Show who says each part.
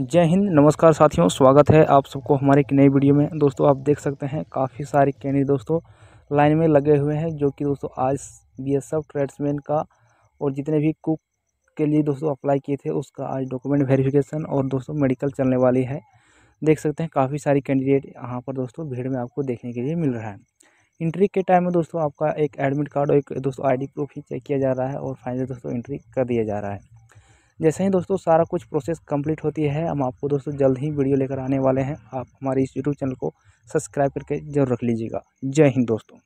Speaker 1: जय हिंद नमस्कार साथियों स्वागत है आप सबको हमारे एक नई वीडियो में दोस्तों आप देख सकते हैं काफ़ी सारे कैंडी दोस्तों लाइन में लगे हुए हैं जो कि दोस्तों आज बी एस एफ ट्रेड्समैन का और जितने भी कुक के लिए दोस्तों अप्लाई किए थे उसका आज डॉक्यूमेंट वेरिफिकेशन और दोस्तों मेडिकल चलने वाली है देख सकते हैं काफ़ी सारे कैंडिडेट यहाँ पर दोस्तों भीड़ में आपको देखने के लिए मिल रहा है इंट्री के टाइम में दोस्तों आपका एक एडमिट कार्ड और एक दोस्तों आईडी प्रूफ ही चेक किया जा रहा है और फाइनली दोस्तों इंट्री कर दिया जा रहा है जैसे ही दोस्तों सारा कुछ प्रोसेस कंप्लीट होती है हम आपको दोस्तों जल्द ही वीडियो लेकर आने वाले हैं आप हमारे इस यूट्यूब चैनल को सब्सक्राइब करके जरूर रख लीजिएगा जय हिंद दोस्तों